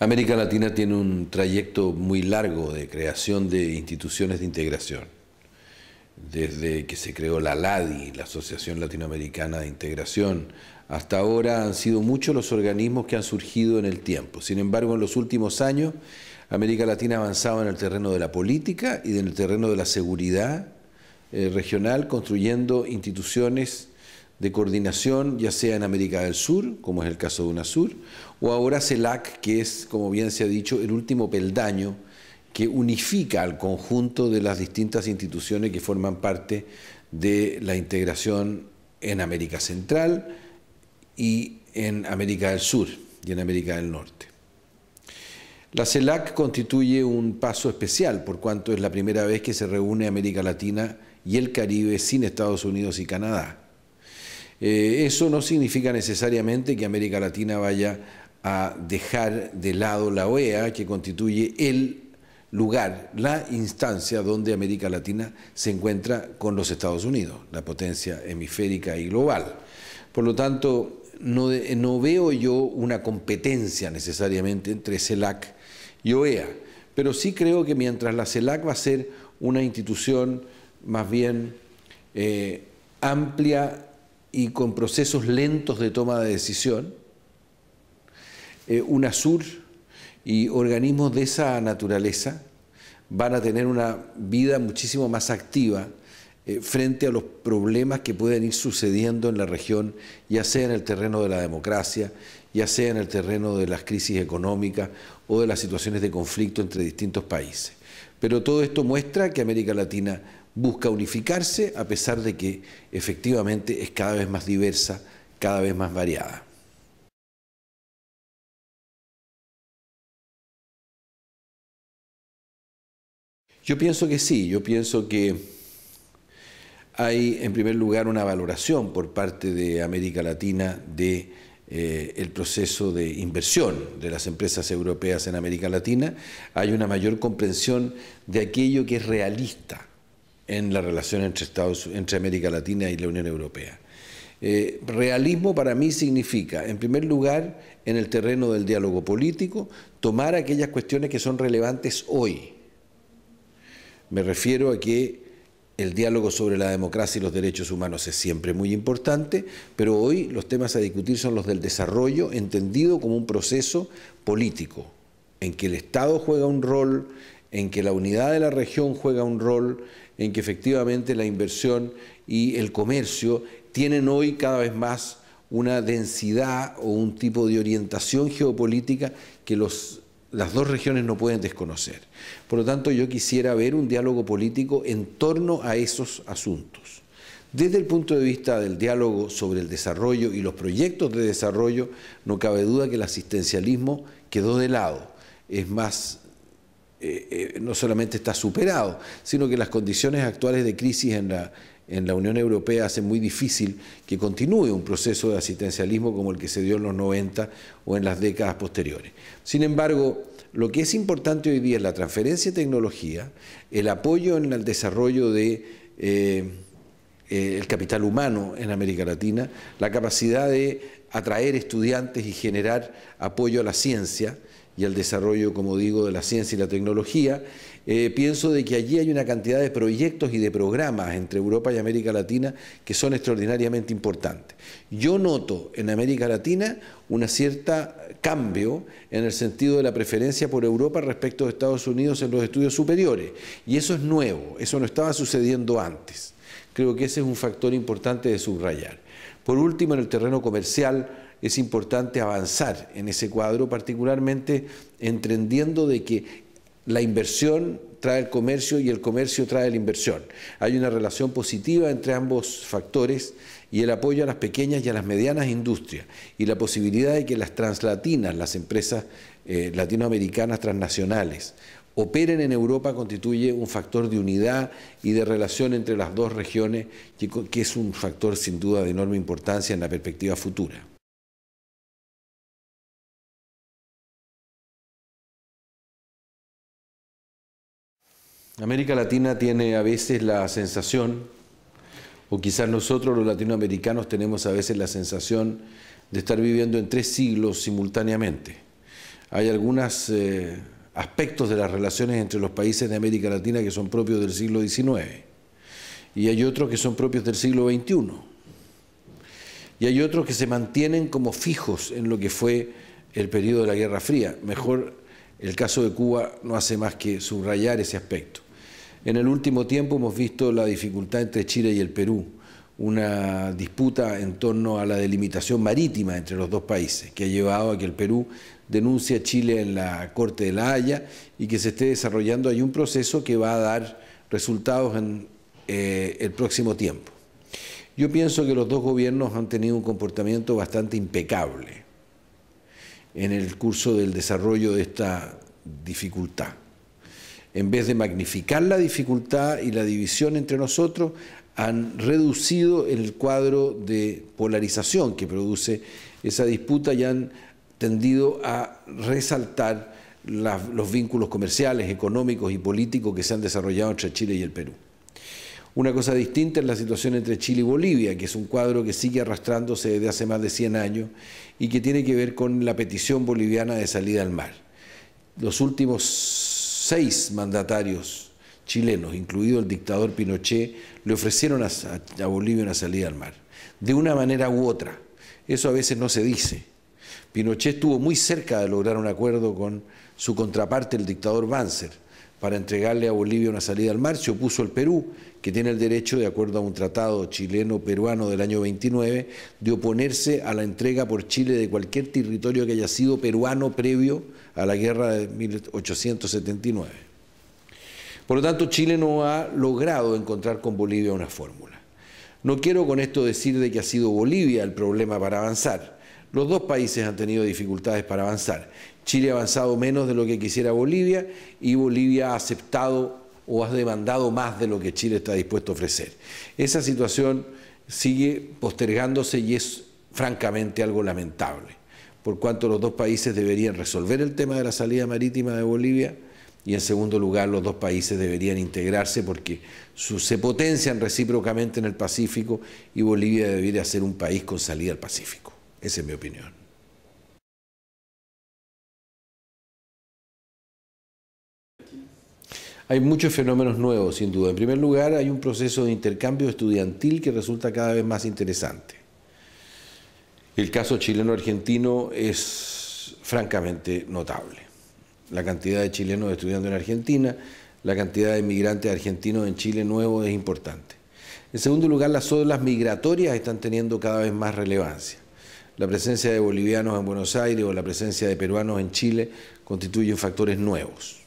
América Latina tiene un trayecto muy largo de creación de instituciones de integración. Desde que se creó la LADI, la Asociación Latinoamericana de Integración, hasta ahora han sido muchos los organismos que han surgido en el tiempo. Sin embargo, en los últimos años, América Latina ha avanzado en el terreno de la política y en el terreno de la seguridad eh, regional, construyendo instituciones de coordinación, ya sea en América del Sur, como es el caso de UNASUR, o ahora CELAC, que es, como bien se ha dicho, el último peldaño que unifica al conjunto de las distintas instituciones que forman parte de la integración en América Central y en América del Sur y en América del Norte. La CELAC constituye un paso especial por cuanto es la primera vez que se reúne América Latina y el Caribe sin Estados Unidos y Canadá. Eh, eso no significa necesariamente que América Latina vaya a dejar de lado la OEA, que constituye el lugar, la instancia donde América Latina se encuentra con los Estados Unidos, la potencia hemisférica y global. Por lo tanto, no, veo yo una competencia necesariamente entre CELAC y OEA, pero sí creo que mientras la CELAC va a ser una institución más bien eh, amplia y con procesos lentos de toma de decisión, eh, UNASUR y organismos de esa naturaleza van a tener una vida muchísimo más activa eh, frente a los problemas que pueden ir sucediendo en la región, ya sea en el terreno de la democracia, ya sea en el terreno de las crisis económicas o de las situaciones de conflicto entre distintos países. Pero todo esto muestra que América Latina busca unificarse a pesar de que efectivamente es cada vez más diversa, cada vez más variada. Yo pienso que sí, yo pienso que hay en primer lugar una valoración por parte de América Latina de eh, el proceso de inversión de las empresas europeas en América Latina, hay una mayor comprensión de aquello que es realista en la relación entre, Estados, entre América Latina y la Unión Europea. Eh, realismo para mí significa, en primer lugar, en el terreno del diálogo político, tomar aquellas cuestiones que son relevantes hoy. Me refiero a que el diálogo sobre la democracia y los derechos humanos es siempre muy importante, pero hoy los temas a discutir son los del desarrollo, entendido como un proceso político, en que el Estado juega un rol, en que la unidad de la región juega un rol, en que efectivamente la inversión y el comercio tienen hoy cada vez más una densidad o un tipo de orientación geopolítica que las dos regiones no pueden desconocer. Por lo tanto, yo quisiera ver un diálogo político en torno a esos asuntos. Desde el punto de vista del diálogo sobre el desarrollo y los proyectos de desarrollo, no cabe duda que el asistencialismo quedó de lado. Es más eh, eh, no solamente está superado, sino que las condiciones actuales de crisis en la, en la Unión Europea hacen muy difícil que continúe un proceso de asistencialismo como el que se dio en los 90 o en las décadas posteriores. Sin embargo, lo que es importante hoy día es la transferencia de tecnología, el apoyo en el desarrollo del eh, capital humano en América Latina, la capacidad de atraer estudiantes y generar apoyo a la ciencia, y al desarrollo, como digo, de la ciencia y la tecnología, eh, pienso de que allí hay una cantidad de proyectos y de programas entre Europa y América Latina que son extraordinariamente importantes. Yo noto en América Latina un cierto cambio en el sentido de la preferencia por Europa respecto de Estados Unidos en los estudios superiores, y eso es nuevo, eso no estaba sucediendo antes. Creo que ese es un factor importante de subrayar. Por último, en el terreno comercial, es importante avanzar en ese cuadro, particularmente entendiendo de que la inversión trae el comercio y el comercio trae la inversión. Hay una relación positiva entre ambos factores y el apoyo a las pequeñas y a las medianas industrias y la posibilidad de que las translatinas, las empresas eh, latinoamericanas transnacionales, operen en Europa constituye un factor de unidad y de relación entre las dos regiones que es un factor sin duda de enorme importancia en la perspectiva futura. América Latina tiene a veces la sensación, o quizás nosotros los latinoamericanos tenemos a veces la sensación de estar viviendo en tres siglos simultáneamente. Hay algunos eh, aspectos de las relaciones entre los países de América Latina que son propios del siglo XIX y hay otros que son propios del siglo XXI y hay otros que se mantienen como fijos en lo que fue el periodo de la Guerra Fría. Mejor el caso de Cuba no hace más que subrayar ese aspecto. En el último tiempo hemos visto la dificultad entre Chile y el Perú, una disputa en torno a la delimitación marítima entre los dos países, que ha llevado a que el Perú denuncie a Chile en la Corte de la Haya y que se esté desarrollando ahí un proceso que va a dar resultados en eh, el próximo tiempo. Yo pienso que los dos gobiernos han tenido un comportamiento bastante impecable en el curso del desarrollo de esta dificultad en vez de magnificar la dificultad y la división entre nosotros, han reducido el cuadro de polarización que produce esa disputa y han tendido a resaltar los vínculos comerciales, económicos y políticos que se han desarrollado entre Chile y el Perú. Una cosa distinta es la situación entre Chile y Bolivia, que es un cuadro que sigue arrastrándose desde hace más de 100 años y que tiene que ver con la petición boliviana de salida al mar. Los últimos seis mandatarios chilenos, incluido el dictador Pinochet, le ofrecieron a, Bolivia una salida al mar, de una manera u otra. Eso a veces no se dice. Pinochet estuvo muy cerca de lograr un acuerdo con su contraparte, el dictador Banzer, para entregarle a Bolivia una salida al mar, se opuso el Perú, que tiene el derecho, de acuerdo a un tratado chileno-peruano del año 29, de oponerse a la entrega por Chile de cualquier territorio que haya sido peruano previo a la guerra de 1879. Por lo tanto, Chile no ha logrado encontrar con Bolivia una fórmula. No quiero con esto decir de que ha sido Bolivia el problema para avanzar los dos países han tenido dificultades para avanzar. Chile ha avanzado menos de lo que quisiera Bolivia y Bolivia ha aceptado o ha demandado más de lo que Chile está dispuesto a ofrecer. Esa situación sigue postergándose y es francamente algo lamentable, por cuanto los dos países deberían resolver el tema de la salida marítima de Bolivia y en segundo lugar los dos países deberían integrarse porque se potencian recíprocamente en el Pacífico y Bolivia debería ser un país con salida al Pacífico. Esa es mi opinión. Hay muchos fenómenos nuevos, sin duda. En primer lugar, hay un proceso de intercambio estudiantil que resulta cada vez más interesante. El caso chileno-argentino es francamente notable. La cantidad de chilenos estudiando en Argentina, la cantidad de migrantes argentinos en Chile nuevo es importante. En segundo lugar, las olas migratorias están teniendo cada vez más relevancia la presencia de bolivianos en Buenos Aires o la presencia de peruanos en Chile constituyen factores nuevos.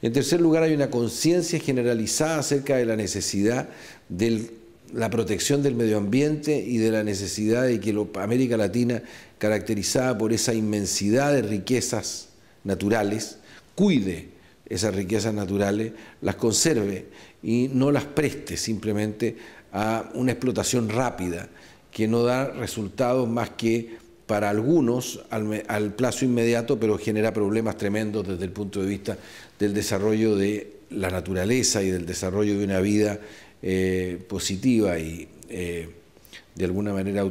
En tercer lugar, hay una conciencia generalizada acerca de la necesidad de la protección del medio ambiente y de la necesidad de que América Latina, caracterizada por esa inmensidad de riquezas naturales, cuide esas riquezas naturales, las conserve y no las preste simplemente a una explotación rápida, que no da resultados más que para algunos al, plazo inmediato, pero genera problemas tremendos desde el punto de vista del desarrollo de la naturaleza y del desarrollo de una vida eh, positiva y eh, de alguna manera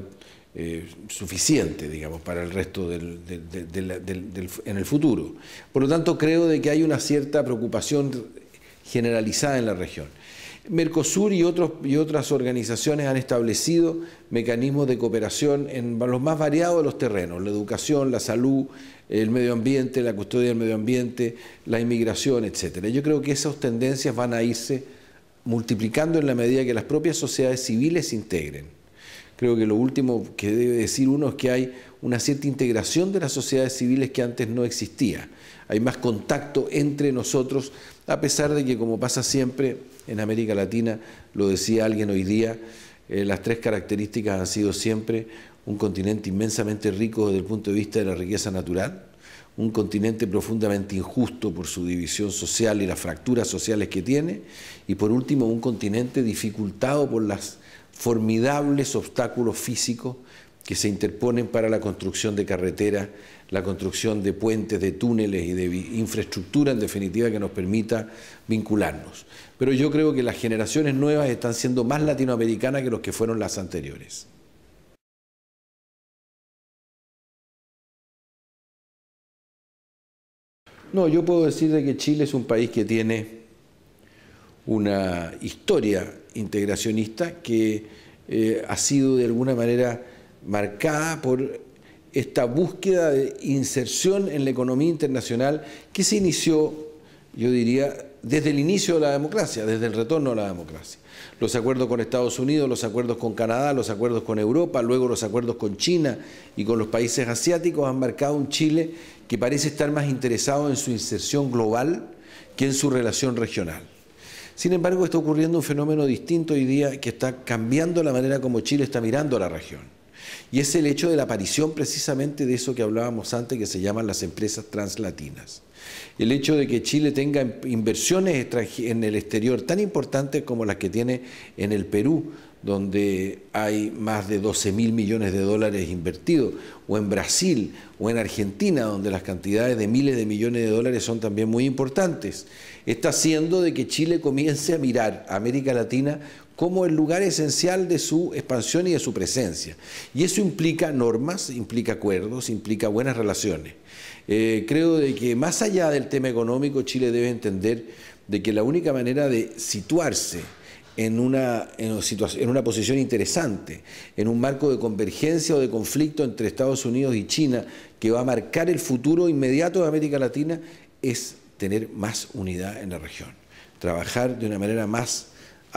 eh, suficiente, digamos, para el resto en el futuro. Por lo tanto, creo de que hay una cierta preocupación generalizada en la región. Mercosur y, otras organizaciones han establecido mecanismos de cooperación en los más variados de los terrenos, la educación, la salud, el medio ambiente, la custodia del medio ambiente, la inmigración, etc. Yo creo que esas tendencias van a irse multiplicando en la medida que las propias sociedades civiles se integren. Creo que lo último que debe decir uno es que hay una cierta integración de las sociedades civiles que antes no existía. Hay más contacto entre nosotros a pesar de que, como pasa siempre en América Latina, lo decía alguien hoy día, eh, las tres características han sido siempre un continente inmensamente rico desde el punto de vista de la riqueza natural, un continente profundamente injusto por su división social y las fracturas sociales que tiene, y por último un continente dificultado por los formidables obstáculos físicos que se interponen para la construcción de carreteras la construcción de puentes, de túneles y de infraestructura, en definitiva, que nos permita vincularnos. Pero yo creo que las generaciones nuevas están siendo más latinoamericanas que los que fueron las anteriores. No, yo puedo decir de que Chile es un país que tiene una historia integracionista que eh, ha sido de alguna manera marcada por esta búsqueda de inserción en la economía internacional que se inició, yo diría, desde el inicio de la democracia, desde el retorno a la democracia. Los acuerdos con Estados Unidos, los acuerdos con Canadá, los acuerdos con Europa, luego los acuerdos con China y con los países asiáticos han marcado un Chile que parece estar más interesado en su inserción global que en su relación regional. Sin embargo, está ocurriendo un fenómeno distinto hoy día que está cambiando la manera como Chile está mirando a la región. Y es el hecho de la aparición precisamente de eso que hablábamos antes, que se llaman las empresas translatinas. El hecho de que Chile tenga em, inversiones en el exterior tan importantes como las que tiene en el Perú, donde hay más de 12 mil millones de dólares invertidos, o en Brasil, o en Argentina, donde las cantidades de miles de millones de dólares son también muy importantes, está haciendo de que Chile comience a mirar a América Latina como el lugar esencial de su expansión y de su presencia. Y eso implica normas, implica acuerdos, implica buenas relaciones. Eh, creo de que más allá del tema económico, Chile debe entender de que la única manera de situarse en una, en una posición interesante, en un marco de convergencia o de conflicto entre Estados Unidos y China, que va a marcar el futuro inmediato de América Latina, es tener más unidad en la región, trabajar de una manera más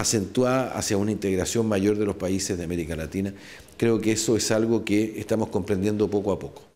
acentuada hacia una integración mayor de los países de América Latina. Creo que eso es algo que estamos comprendiendo poco a poco.